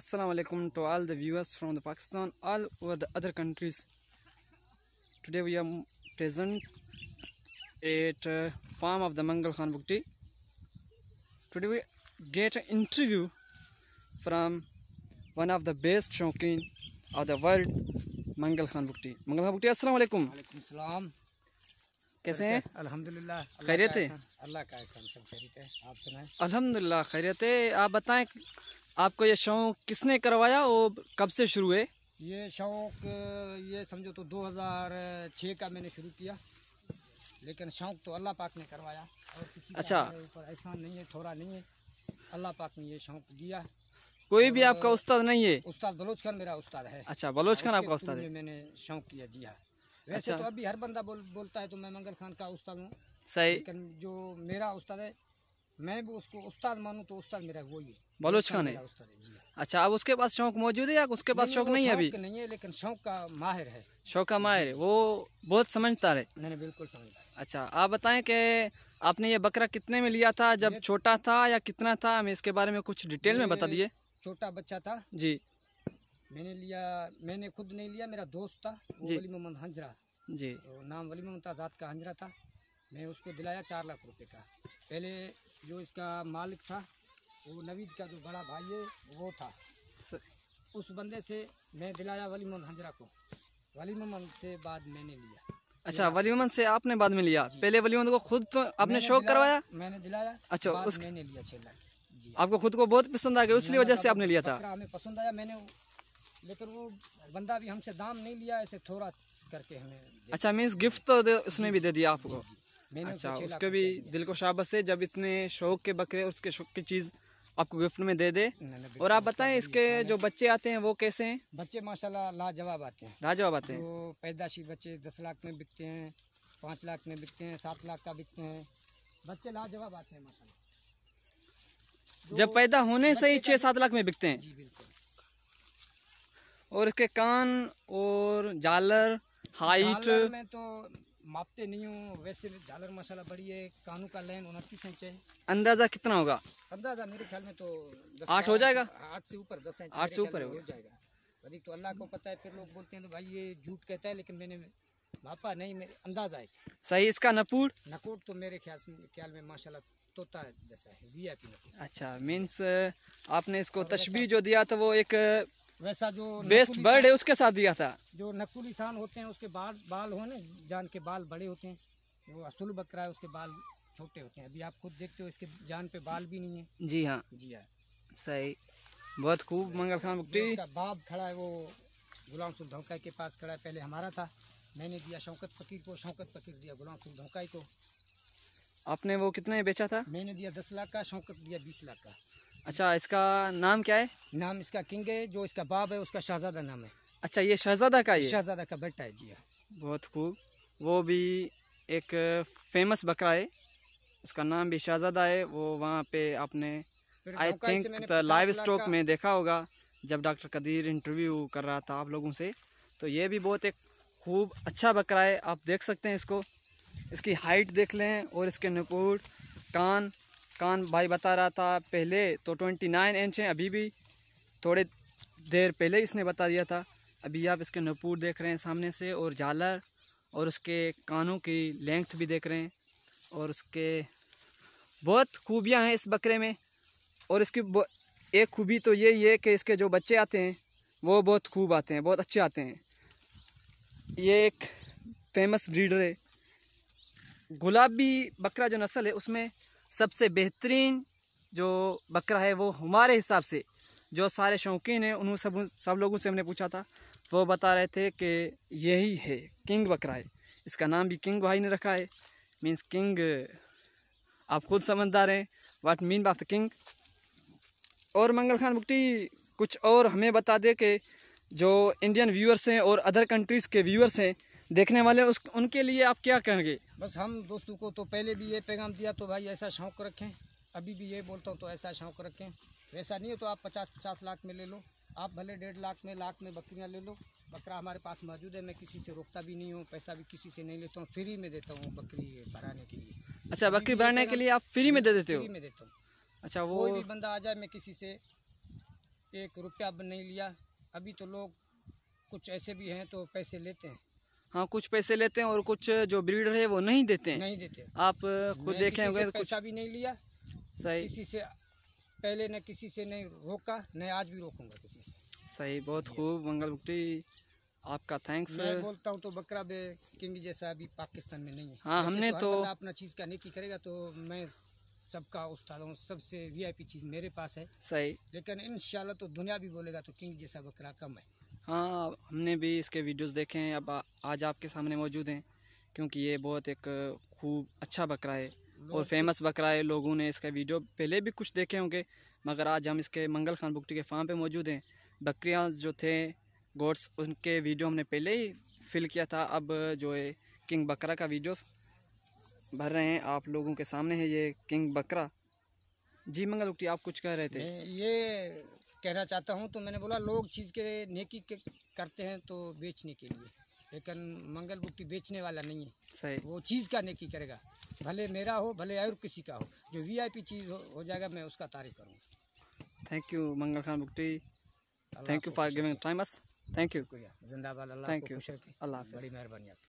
assalamu alaikum to all the viewers from the pakistan all over the other countries today we are present at uh, farm of the mangal khan bukti today we get an interview from one of the best shokin of the world mangal khan bukti mangal khan bukti assalamu alaikum alaikum salam कैसे हैं अल्हम्दुलिल्लाह खैरियत है अल्लाह का एहसान सब खैरियत है आप सुनाएं अल्हम्दुलिल्लाह खैरियत है आप बताएं आपको ये शौक किसने करवाया और कब से शुरू है ये शौक ये समझो तो 2006 का मैंने शुरू किया लेकिन शौक तो अल्लाह पाक ने करवाया और किसी अच्छा ऊपर एहसान नहीं है थोड़ा नहीं है अल्लाह पाक ने ये शौक दिया कोई भी आपका उस्ताद नहीं है उस्ताद बलोच खान मेरा उस्ताद है अच्छा बलोच खान आपका उस्ताद है मैंने शौक किया जी हाँ वैसे अच्छा। तो अभी हर बंदा बोल, बोलता है तो मैं मंगल खान का उस्ताद हूँ सही लेकिन जो मेरा उस्ताद है मैं भी उसको उस्ताद मानूँ तो उस्ताद मेरा वो ही बलोच खान है अच्छा अब उसके पास शौक मौजूद है या उसके पास शौक नहीं है अभी तो नहीं है लेकिन शौक का माहिर है शौक का माहिर वो बहुत समझता है नहीं बिल्कुल समझता अच्छा आप बताएं कि आपने ये बकरा कितने में लिया था जब छोटा था या कितना था हमें इसके बारे में कुछ डिटेल में बता दिए छोटा बच्चा था जी मैंने लिया मैंने खुद नहीं लिया मेरा दोस्त था वली मोहम्मद हंजरा जी तो नाम वली मोहम्मद आजाद का हंजरा था मैं उसको दिलाया चार लाख रुपए का पहले जो इसका मालिक था वो नवीद का जो बड़ा भाई है वो था उस बंदे से मैं दिलाया वली मोहन हंजरा को वली मोहन से बाद मैंने लिया अच्छा वली मोहन से आपने बाद में लिया पहले वली मोहन को खुद तो आपने शौक करवाया मैंने दिलाया अच्छा उस मैंने लिया छः लाख आपको खुद को बहुत पसंद आ गया उसकी वजह से आपने लिया था हमें पसंद आया मैंने लेकिन वो बंदा भी हमसे दाम नहीं लिया ऐसे थोड़ा करके हमें अच्छा मीन्स गिफ्ट तो उसने भी दे दिया आपको अच्छा उसके भी दिल को शाबश है जब इतने शौक के बकरे उसके शौक की चीज़ आपको गिफ्ट में दे दे और आप बताएं इसके जो बच्चे आते हैं वो कैसे हैं बच्चे माशाल्लाह लाजवाब आते हैं लाजवाब आते हैं वो पैदाशी बच्चे दस लाख में बिकते हैं पाँच लाख में बिकते हैं सात लाख का बिकते हैं बच्चे लाजवाब आते हैं जब पैदा होने से ही छः सात लाख में बिकते हैं जी बिल्कुल और इसके कान और जालर हाइट में तो मापते नहीं हूँ वैसे झालर मसाला बड़ी है कानू का लाइन उनतीस इंच है अंदाजा कितना होगा अंदाजा मेरे ख्याल में तो आठ हो जाएगा आठ से ऊपर दस इंच आठ से ऊपर हो जाएगा अधिक तो अल्लाह को पता है फिर लोग बोलते हैं तो भाई ये झूठ कहता है लेकिन मैंने मापा नहीं मेरे अंदाजा है सही इसका नपूट नकूट तो मेरे ख्याल ख्याल में माशाल्लाह तोता जैसा है वीआईपी अच्छा मीन्स आपने इसको तशबी जो दिया था तो वो एक वैसा जो बेस्ट बर्ड है उसके साथ दिया था जो नकुली थान होते हैं उसके बाल बाल हो जान के बाल बड़े होते हैं वो असुल बकरा है उसके बाल छोटे होते हैं अभी आप खुद देखते हो इसके जान पे बाल भी नहीं है जी हाँ जी हाँ सही बहुत खूब मंगल खान बकटी बाप खड़ा है वो गुलाम सुल धोकाई के पास खड़ा है पहले हमारा था मैंने दिया शौकत फकीर को शौकत फकीर दिया गुलाम सुल धोकाई को आपने वो कितने बेचा था मैंने दिया दस लाख का शौकत दिया बीस लाख का अच्छा इसका नाम क्या है नाम इसका किंग है जो इसका बाप है उसका शहजादा नाम है अच्छा ये शहजादा का ये शहजादा का बेटा है जी हाँ। बहुत खूब वो भी एक फेमस बकरा है उसका नाम भी शहजादा है वो वहाँ पे आपने आई थिंक लाइव स्टॉक में देखा होगा जब डॉक्टर कदीर इंटरव्यू कर रहा था आप लोगों से तो ये भी बहुत एक खूब अच्छा बकरा है आप देख सकते हैं इसको इसकी हाइट देख लें और इसके नकूट कान कान भाई बता रहा था पहले तो ट्वेंटी नाइन इंच है अभी भी थोड़े देर पहले इसने बता दिया था अभी आप इसके नपूर देख रहे हैं सामने से और झालर और उसके कानों की लेंथ भी देख रहे हैं और उसके बहुत खूबियाँ हैं इस बकरे में और इसकी एक खूबी तो यही है कि इसके जो बच्चे आते हैं वो बहुत खूब आते हैं बहुत अच्छे आते हैं ये एक फेमस ब्रीडर है गुलाबी बकरा जो नस्ल है उसमें सबसे बेहतरीन जो बकरा है वो हमारे हिसाब से जो सारे शौकीन हैं उन्होंने सब सब लोगों से हमने पूछा था वो बता रहे थे कि यही है किंग बकरा है इसका नाम भी किंग भाई ने रखा है मीन्स किंग आप खुद समझदार हैं what mean of the king और मंगल खान बुकटी कुछ और हमें बता दे कि जो इंडियन व्यूअर्स हैं और अदर कंट्रीज़ के व्यूअर्स हैं देखने वाले उस उनके लिए आप क्या कहेंगे बस हम दोस्तों को तो पहले भी ये पैगाम दिया तो भाई ऐसा शौक रखें अभी भी ये बोलता हूँ तो ऐसा शौक रखें वैसा नहीं हो तो आप पचास पचास लाख में ले लो आप भले डेढ़ लाख में लाख में बकरियाँ ले लो बकरा हमारे पास मौजूद है मैं किसी से रोकता भी नहीं हूँ पैसा भी किसी से नहीं लेता हूँ फ्री में देता हूँ बकरी भराने के लिए अच्छा बकरी भराने के लिए आप फ्री में दे देते हो फ्री में देता हूँ अच्छा वो कोई भी बंदा आ जाए मैं किसी से एक रुपया नहीं लिया अभी तो लोग कुछ ऐसे भी हैं तो पैसे लेते हैं हाँ कुछ पैसे लेते हैं और कुछ जो ब्रीडर है वो नहीं देते हैं नहीं देते आप खुद देखे होंगे तो पैसा भी नहीं लिया सही किसी से पहले न किसी से नहीं रोका न आज भी रोकूंगा किसी से सही बहुत खूब मंगल बुकटी आपका थैंक्स मैं बोलता हूँ तो बकरा बे किंग जैसा अभी पाकिस्तान में नहीं है हाँ हमने तो, तो अपना चीज का नेकी करेगा तो मैं सबका उस्ताद हूँ सबसे वीआईपी चीज मेरे पास है सही लेकिन इन तो दुनिया भी बोलेगा तो किंग जैसा बकरा कम है हाँ हमने भी इसके वीडियोस देखे हैं अब आ, आज आपके सामने मौजूद हैं क्योंकि ये बहुत एक खूब अच्छा बकरा है और फेमस बकरा है लोगों ने इसका वीडियो पहले भी कुछ देखे होंगे मगर आज हम इसके मंगल खान बुकटी के फार्म पे मौजूद हैं बकरियाँ जो थे गोड्स उनके वीडियो हमने पहले ही फिल किया था अब जो है किंग बकरा का वीडियो भर रहे हैं आप लोगों के सामने है ये किंग बकरा जी मंगल बुकटी आप कुछ कह रहे थे ये कहना चाहता हूँ तो मैंने बोला लोग चीज़ के नेकी के करते हैं तो बेचने के लिए लेकिन मंगल गुट्टी बेचने वाला नहीं है सही वो चीज़ का नेकी करेगा भले मेरा हो भले और किसी का हो जो वीआईपी चीज़ हो, हो जाएगा मैं उसका तारीफ करूँगा thank you Mangal Khan Butti thank you for giving time us thank you जिंदाबाद अल्लाह थैंक यू अल्लाह बड़ी मेहरबानी आपकी